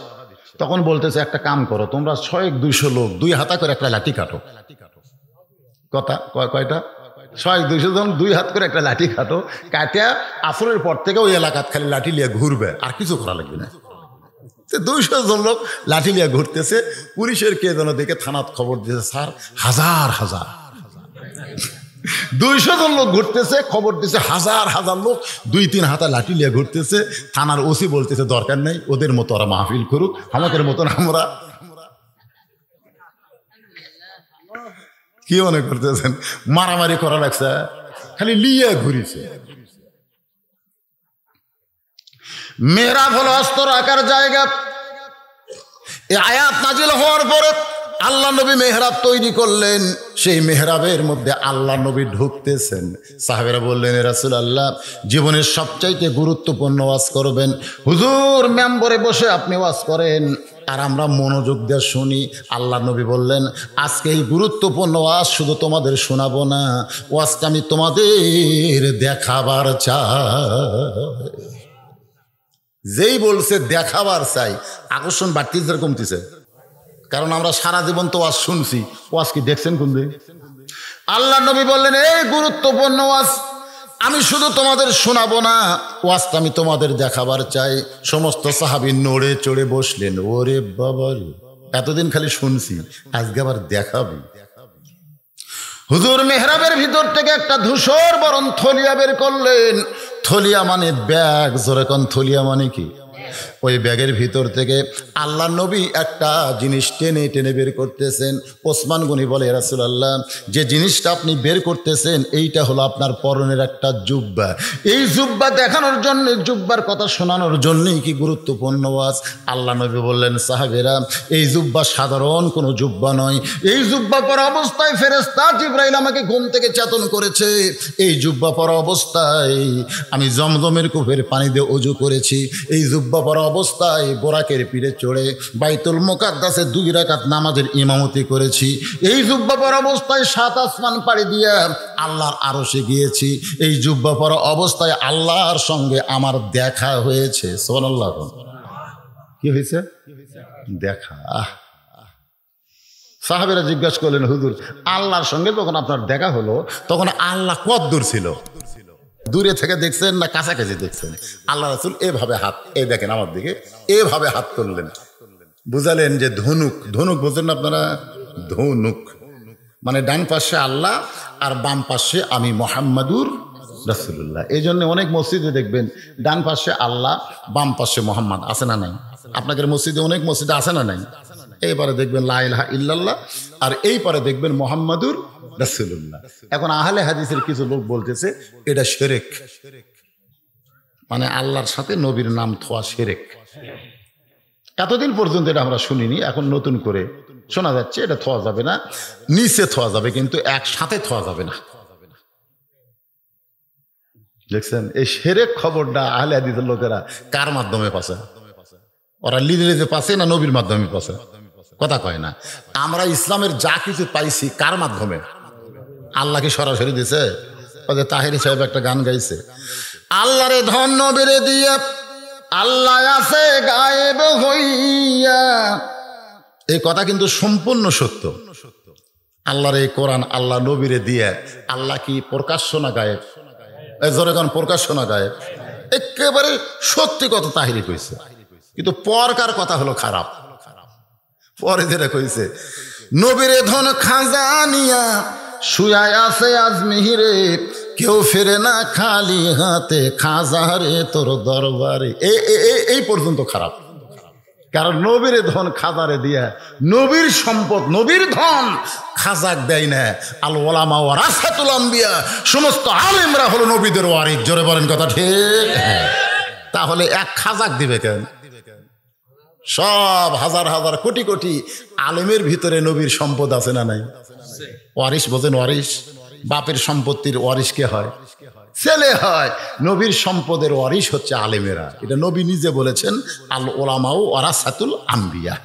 তখন বলতেছে একটা কাম করো তোমরা ছয়েক দুইশো লোক দুই হাতা করে একটা লাঠি কাটো কথা কয়টা ছয় দুইশো জন দুই হাত করে একটা লাঠি কাটো কাটিয়া আসরের পর থেকে ওই এলাকাত খালি লাঠি লিয়ে ঘুরবে আর কিছু করা লাগবে না দুইশো জন লোক লাঠি নিয়ে ঘুরতেছে পুলিশের কে যেন দেখে থানাত খবর দিয়েছে স্যার হাজার হাজার হাজার দুইশো জন লোক ঘুরতেছে খবর দিছে হাজার হাজার লোক দুই তিন হাতা লাঠি নিয়ে ঘুরতেছে থানার ওসি বলতেছে দরকার নেই ওদের মতো ওরা মাহফিল করুক আমাদের মতন আমরা কি মনে করতেছেন মারামারি করা লাগছে খালি লিয়ে ঘুরিছে মেয়েরা ভালো অস্ত্র রাখার জায়গা এ আয়াত নাজিল হওয়ার পরে আল্লাহ নবী মেহরাব তৈরি করলেন সেই মেহরাবের মধ্যে আল্লাহ নবী ঢুকতেছেন সাহেবেরা বললেন রাসুল আল্লাহ জীবনের সবচাইতে গুরুত্বপূর্ণ ওয়াজ করবেন হুজুর মেম্বরে বসে আপনি ওয়াজ করেন আর আমরা মনোযোগ দিয়ে শুনি আল্লাহ নবী বললেন আজকে এই গুরুত্বপূর্ণ ওয়াজ শুধু তোমাদের শোনাবো না ওয়াজটা আমি তোমাদের দেখাবার চাই যেই বলছে দেখাবার চাই আকর্ষণ বাড়তিছে কমতিছে কারণ আমরা সারা জীবন তো ওয়াজ শুনছি ওয়াজ কি দেখছেন কোন দিন আল্লাহ নবী বললেন এই গুরুত্বপূর্ণ ওয়াজ আমি শুধু তোমাদের শোনাবো না ওয়াজটা আমি তোমাদের দেখাবার চাই সমস্ত সাহাবি নড়ে চড়ে বসলেন ওরে বাবার এতদিন খালি শুনছি আজকে আবার দেখাবি হুজুর মেহরাবের ভিতর থেকে একটা ধূসর বরণ থলিয়া বের করলেন থলিয়া মানে ব্যাগ জোরে কন থলিয়া মানে কি ওই ব্যাগের ভিতর থেকে আল্লাহ নবী একটা জিনিস টেনে টেনে বের করতেছেন ওসমান গনি বলে রাসুল আল্লাহ যে জিনিসটা আপনি বের করতেছেন এইটা হলো আপনার পরনের একটা জুব্বা এই জুব্বা দেখানোর জন্য জুব্বার কথা শোনানোর জন্যই কি গুরুত্বপূর্ণ ওয়াজ আল্লাহ নবী বললেন সাহাবেরা এই জুব্বা সাধারণ কোনো জুব্বা নয় এই জুব্বা পরা অবস্থায় ফেরেস্তা জিব্রাইল আমাকে ঘুম থেকে চেতন করেছে এই জুব্বা পরা অবস্থায় আমি জমজমের কূপের পানি দিয়ে অজু করেছি এই জুব্বা পরা অবস্থায় বোরাকের পিড়ে চড়ে বাইতুল মোকাদ্দাসে দুই রাকাত নামাজের ইমামতি করেছি এই যুব্বাপর অবস্থায় সাত আসমান পাড়ি দিয়ে আল্লাহর আরশে গিয়েছি এই যুব্বাপর পরা অবস্থায় আল্লাহর সঙ্গে আমার দেখা হয়েছে সোনাল্লাহ কি হয়েছে দেখা সাহাবেরা জিজ্ঞাসা করলেন হুজুর আল্লাহর সঙ্গে যখন আপনার দেখা হলো তখন আল্লাহ কদ্দূর ছিল দূরে থেকে দেখছেন না কাছাকাছি দেখছেন আল্লাহ রাসুল এভাবে হাত এ দেখেন আমার দিকে এভাবে হাত তুললেন বুঝালেন যে ধনুক ধনুক বুঝলেন আপনারা ধনুক মানে ডান পাশে আল্লাহ আর বাম পাশে আমি মোহাম্মদুর রাসুল্লাহ এই জন্য অনেক মসজিদে দেখবেন ডান পাশে আল্লাহ বাম পাশে মোহাম্মদ আছে না নাই আপনাদের মসজিদে অনেক মসজিদে আছে না নাই এইবারে দেখবেন লাইলাহা ইল্লাল্লাহ আর এই পরে দেখবেন মোহাম্মদুর রাসুল্লাহ এখন আহলে হাদিসের কিছু লোক বলতেছে এটা শেরেক মানে আল্লাহর সাথে নবীর নাম থোয়া শেরেক এতদিন পর্যন্ত এটা আমরা শুনিনি এখন নতুন করে শোনা যাচ্ছে এটা থোয়া যাবে না নিচে থোয়া যাবে কিন্তু একসাথে থোয়া যাবে না দেখছেন এই সেরেক খবরটা আহলে হাদিসের লোকেরা কার মাধ্যমে পাশে ওরা লিজে লিজে পাশে না নবীর মাধ্যমে পাশে কথা কয় না আমরা ইসলামের যা কিছু পাইছি কার মাধ্যমে আল্লাহ কি সরাসরি দিছে ওদের তাহিরি সাহেব একটা গান গাইছে আল্লাহরে ধন্য বেড়ে দিয়ে আল্লাহ আছে গায়েব হইয়া এই কথা কিন্তু সম্পূর্ণ সত্য আল্লাহর এই কোরআন আল্লাহ নবীরে দিয়ে আল্লাহ কি প্রকাশ্য না গায়েব জোরে গান প্রকাশ্য না গায়েব একেবারে সত্যি কথা তাহিরি কইছে কিন্তু পরকার কথা হলো খারাপ পরে যেটা কইছে নবীরে ধন খাজানিয়া শুয়ায় আছে আজ মিহিরে কেউ ফেরে না খালি হাতে খাজারে তোর দরবারে এই পর্যন্ত খারাপ কারণ নবীর ধন খাজারে দিয়া নবীর সম্পদ নবীর ধন খাজাক দেয় না আল ওলামা ও রাসাতুল আম্বিয়া সমস্ত আলেমরা হলো নবীদের ওয়ারিক জোরে বলেন কথা ঠিক তাহলে এক খাজাক দিবে কেন সব হাজার হাজার কোটি কোটি আলেমের ভিতরে নবীর সম্পদ আছে না নাই ওয়ারিস বোঝেন ওয়ারিস বাপের সম্পত্তির ওয়ারিস কে হয় ছেলে হয় নবীর সম্পদের ওয়ারিস হচ্ছে আলেমেরা এটা নবী নিজে বলেছেন আল ওলামাও ওয়ারাসাতুল আম্বিয়া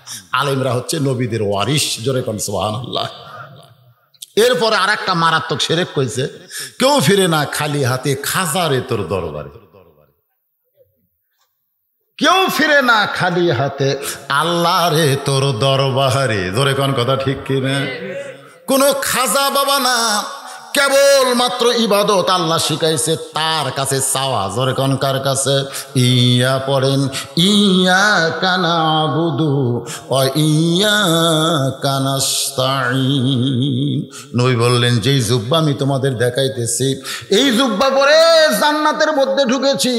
আলেমরা হচ্ছে নবীদের ওয়ারিস জোরে কন সোহানাল্লাহ এরপরে আর একটা মারাত্মক সেরেক কইছে কেউ ফিরে না খালি হাতে খাজারে তোর দরবারে কেউ ফিরে না খালি হাতে আল্লাহ রে তোর দরবারে ধরে কোন কথা ঠিক কিনা কোনো খাজা বাবা না কেবল মাত্র ইবাদত আল্লাহ শিখাইছে তার কাছে চাওয়া কার কাছে ইয়া পড়েন ইয়া কানা বুধু ও ইয়া কানা নই বললেন যেই জুব্বা আমি তোমাদের দেখাইতেছি এই জুব্বা পরে জান্নাতের মধ্যে ঢুকেছি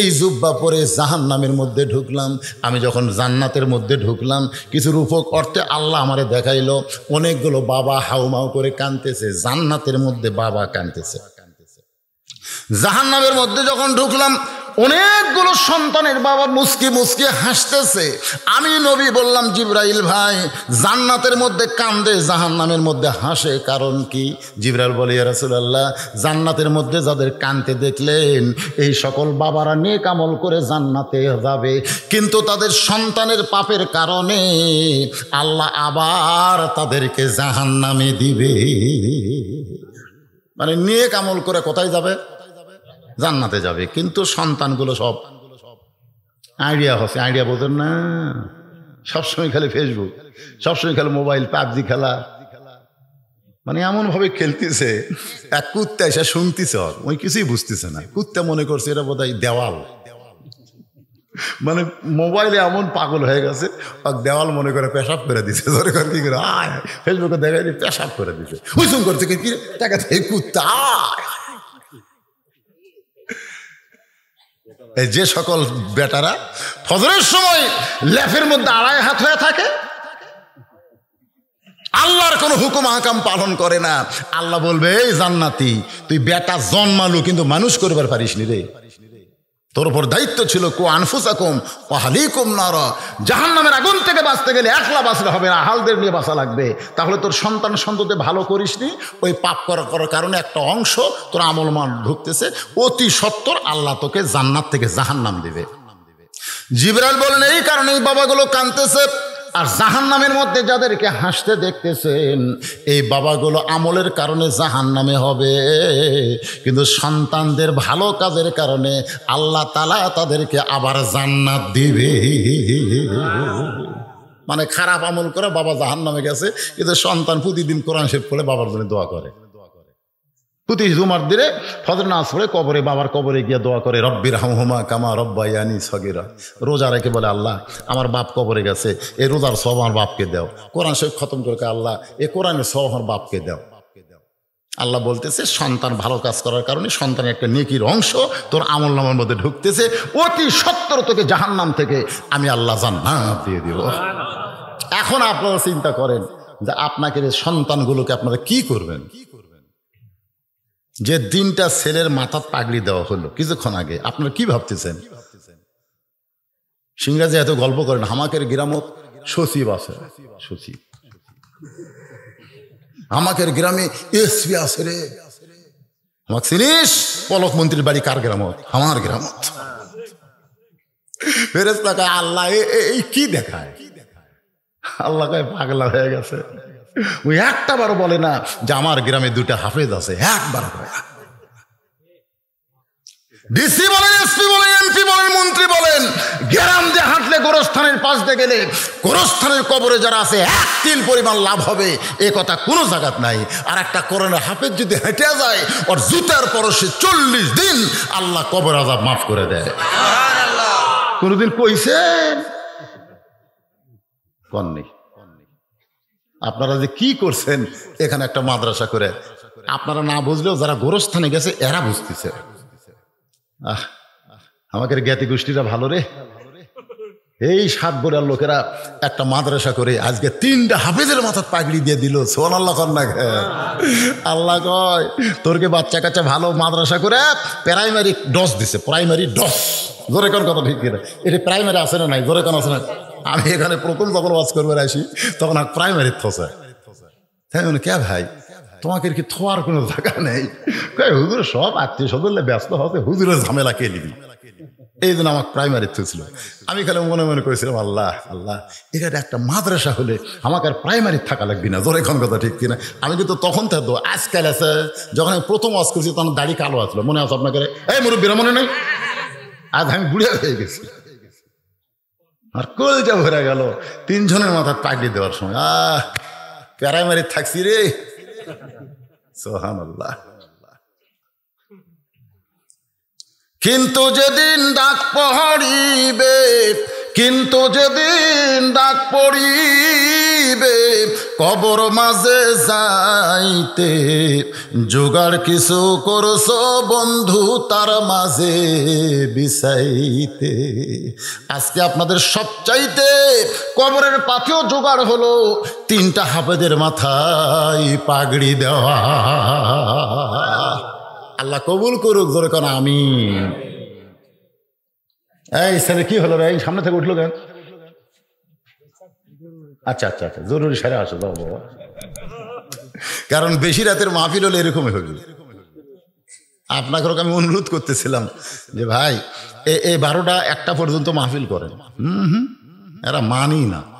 এই জুব্বা পরে জাহান নামের মধ্যে ঢুকলাম আমি যখন জান্নাতের মধ্যে ঢুকলাম কিছু রূপক অর্থে আল্লাহ আমারে দেখাইলো অনেকগুলো বাবা হাউমাউ করে কানতেছে জান্নাতের মধ্যে বাবা কানতেছে জাহান নামের মধ্যে যখন ঢুকলাম অনেকগুলো সন্তানের বাবা মুসকি মুসকি হাসতেছে আমি নবী বললাম জিব্রাইল ভাই জান্নাতের মধ্যে কান্দে জাহান নামের মধ্যে হাসে কারণ কি জিব্রাইল বলে রাসুলাল্লাহ জান্নাতের মধ্যে যাদের কানতে দেখলেন এই সকল বাবারা নেক আমল করে জান্নাতে যাবে কিন্তু তাদের সন্তানের পাপের কারণে আল্লাহ আবার তাদেরকে জাহান নামে দিবে মানে নিয়ে কামল করে কোথায় যাবে জান্নাতে যাবে কিন্তু সন্তানগুলো সব আইডিয়া হচ্ছে আইডিয়া বলতেন না সবসময় খালি ফেসবুক সবসময় খালি মোবাইল পাবজি খেলা মানে এমনভাবে খেলতেছে এক কুত্তা এসে শুনতেছে ওই কিছুই বুঝতেছে না কুত্তা মনে করছে এটা বোধহয় দেওয়াল মানে মোবাইলে এমন পাগল হয়ে গেছে আর দেওয়াল মনে করে পেশাব করে দিছে ধরে করে কি করে আয় ফেসবুকে দেখা যায় পেশাব করে দিছে হুসুম করছে কি টাকা থেকে কুত্তা যে সকল বেটারা ফজরের সময় ল্যাফের মধ্যে আড়াই হাত হয়ে থাকে আল্লাহর কোন হুকুম হাকাম পালন করে না আল্লাহ বলবে এই জান্নাতি তুই বেটা জন্মালু কিন্তু মানুষ করবার পারিস নি রে তোর ওপর দায়িত্ব ছিল কো আনফুসাকুম পাহালিকুম নারা জাহান নামের আগুন থেকে বাঁচতে গেলে একলা বাঁচলে হবে না হালদের নিয়ে বাঁচা লাগবে তাহলে তোর সন্তান সন্ততে ভালো করিসনি ওই পাপ করা করার কারণে একটা অংশ তোর আমলমান ঢুকতেছে অতি সত্তর আল্লাহ তোকে জান্নাত থেকে জাহান নাম দেবে জিবরাল বলেন এই কারণেই বাবাগুলো কানতেছে আর জাহান নামের মধ্যে যাদেরকে হাসতে দেখতেছেন এই বাবাগুলো আমলের কারণে জাহান নামে হবে কিন্তু সন্তানদের ভালো কাজের কারণে আল্লাহ তালা তাদেরকে আবার জান্নাত দিবে মানে খারাপ আমল করে বাবা জাহান নামে গেছে কিন্তু সন্তান প্রতিদিন কোরআন শেফ করে বাবার জন্য দোয়া করে প্রতি জুমার দিলে ফজর নাচ পড়ে কবরে বাবার কবরে গিয়ে দোয়া করে রব্বির হামহুমা কামা রব্বাইয়ানি সগিরা রোজা রেখে বলে আল্লাহ আমার বাপ কবরে গেছে এ রোজার সব আমার বাপকে দাও কোরআন শেখ খতম করে আল্লাহ এ কোরআনের সব আমার বাপকে দাও আল্লাহ বলতেছে সন্তান ভালো কাজ করার কারণে সন্তানের একটা নেকির অংশ তোর আমল নামার মধ্যে ঢুকতেছে অতি সত্তর তোকে জাহান্নাম থেকে আমি আল্লাহ জান্নাত দিয়ে দিব এখন আপনারা চিন্তা করেন যে আপনাকে সন্তানগুলোকে আপনারা কি করবেন যে দিনটা ছেলের মাথার পাগড়ি দেওয়া হলো কিছুক্ষণ আগে আপনারা কি ভাবতেছেন সিংরাজে এত গল্প করেন হামাকের গ্রামত সচিব আছে সচিব আমাকের গ্রামে এসপি আছে রে আমার চিনিস পলক মন্ত্রীর বাড়ি কার গ্রামত আমার গ্রামত ফেরেস আল্লাহ এই কি দেখায় আল্লাহ পাগলা হয়ে গেছে ওই একটাবার বলে না যে আমার গ্রামে দুটা হাফেজ আছে একবার ডিসি বলেন এসপি বলেন এমপি বলেন মন্ত্রী বলেন গ্রাম দিয়ে হাঁটলে গোরস্থানের পাশ দিয়ে গেলে গোরস্থানের কবরে যারা আছে এক তিল পরিমাণ লাভ হবে এ কথা কোনো জায়গাত নাই আর একটা করোনা হাফেজ যদি হেঁটে যায় ওর জুতার পরশে চল্লিশ দিন আল্লাহ কবর আজাব মাফ করে দেয় কোনোদিন কইছে কন নেই আপনারা যে কি করছেন এখানে একটা মাদ্রাসা করে আপনারা না বুঝলেও যারা গোরস্থানে গেছে এরা বুঝতেছে আমাদের জ্ঞাতি গোষ্ঠীরা ভালো রে এই সাত বোড়ার লোকেরা একটা মাদ্রাসা করে আজকে তিনটা হাফেজের মাথা পাগড়ি দিয়ে দিল সোহান আল্লাহ কন্যা আল্লাহ কয় তোরকে বাচ্চা কাচ্চা ভালো মাদ্রাসা করে প্রাইমারি ডস দিছে প্রাইমারি ডস জোরে কথা ঠিক এটা প্রাইমারি আছে না নাই জোরে আছে না আমি এখানে প্রথম যখন ওয়াজ করবে আসি তখন আর প্রাইমারি থসে তাই মানে কে ভাই তোমাকে কি থোয়ার কোনো জায়গা নেই হুজুর সব আত্মীয় সদলে ব্যস্ত হতে হুজুরের ঝামেলা কে নিবি এই জন্য আমার প্রাইমারি ছিল আমি খালি মনে মনে করেছিলাম আল্লাহ আল্লাহ এখানে একটা মাদ্রাসা হলে আমাকে আর প্রাইমারি থাকা লাগবে না জোরে এখন কথা ঠিক কিনা আমি কিন্তু তখন থাকতো আজকাল আছে যখন আমি প্রথম ওয়াজ করছি তখন দাড়ি কালো আসলো মনে আছে আপনাকে এই মুরব্বীরা মনে নেই আজ আমি বুড়িয়া হয়ে গেছি আর কলজা ভরে গেল তিনজনের মাথা পাকড়ি দেওয়ার সময় আহ প্যারামারি থাকছি রে সোহান কিন্তু যেদিন ডাক পহরিবে কিন্তু যেদিন ডাক পড়িবে কবর মাঝে যাইতে জোগাড় কিছু করছ বন্ধু তার মাঝে বিচাইতে আজকে আপনাদের সবচাইতে কবরের পাথেও জোগাড় হলো তিনটা হাফেদের মাথায় পাগড়ি দেওয়া আল্লাহ কবুল করুক ধরে কেন আমি এই ছেলে কি হলো রে সামনে থেকে উঠলো কেন আচ্ছা আচ্ছা আচ্ছা জরুরি সারা আসো বাবা বাবা কারণ বেশি রাতের মাহফিল হলে এরকমই হবে আপনাকে আমি অনুরোধ করতেছিলাম যে ভাই এ বারোটা একটা পর্যন্ত মাহফিল করেন হুম হুম এরা মানি না